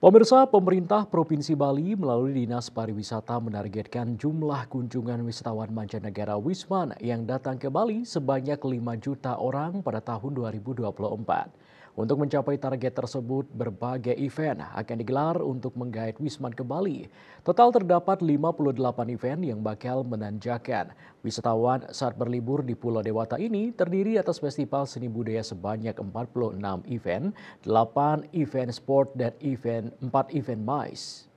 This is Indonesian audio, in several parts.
Pemirsa, pemerintah Provinsi Bali melalui Dinas Pariwisata menargetkan jumlah kunjungan wisatawan mancanegara Wisman yang datang ke Bali sebanyak 5 juta orang pada tahun 2024. Untuk mencapai target tersebut, berbagai event akan digelar untuk menggait Wisman ke Bali. Total terdapat 58 event yang bakal menanjakan. Wisatawan saat berlibur di Pulau Dewata ini terdiri atas festival seni budaya sebanyak 46 event, 8 event sport, dan event 4 event mais.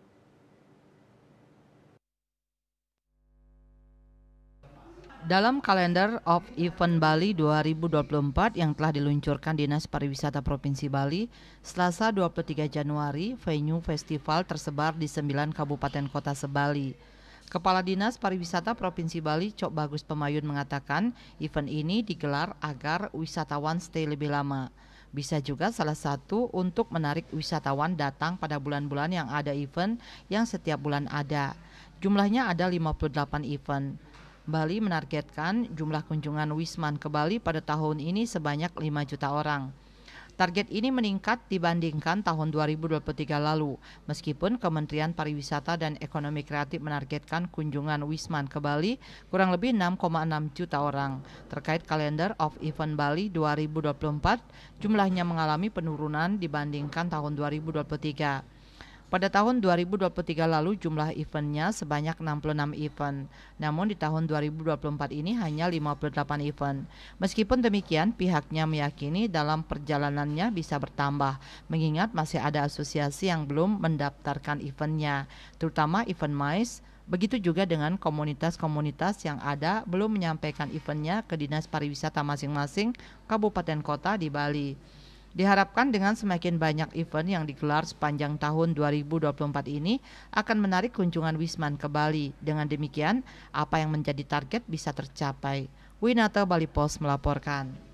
Dalam kalender of Event Bali 2024 yang telah diluncurkan Dinas Pariwisata Provinsi Bali, Selasa 23 Januari, venue festival tersebar di 9 kabupaten kota sebali. Kepala Dinas Pariwisata Provinsi Bali, Cok Bagus Pemayun mengatakan, event ini digelar agar wisatawan stay lebih lama. Bisa juga salah satu untuk menarik wisatawan datang pada bulan-bulan yang ada event yang setiap bulan ada. Jumlahnya ada 58 event. Bali menargetkan jumlah kunjungan Wisman ke Bali pada tahun ini sebanyak 5 juta orang. Target ini meningkat dibandingkan tahun 2023 lalu, meskipun Kementerian Pariwisata dan Ekonomi Kreatif menargetkan kunjungan Wisman ke Bali kurang lebih 6,6 juta orang. Terkait kalender of event Bali 2024, jumlahnya mengalami penurunan dibandingkan tahun 2023. Pada tahun 2023 lalu jumlah eventnya sebanyak 66 event, namun di tahun 2024 ini hanya 58 event. Meskipun demikian, pihaknya meyakini dalam perjalanannya bisa bertambah, mengingat masih ada asosiasi yang belum mendaftarkan eventnya, terutama event MICE, Begitu juga dengan komunitas-komunitas yang ada belum menyampaikan eventnya ke dinas pariwisata masing-masing kabupaten kota di Bali. Diharapkan dengan semakin banyak event yang digelar sepanjang tahun 2024 ini akan menarik kunjungan Wisman ke Bali. Dengan demikian, apa yang menjadi target bisa tercapai. Winata Bali Post melaporkan.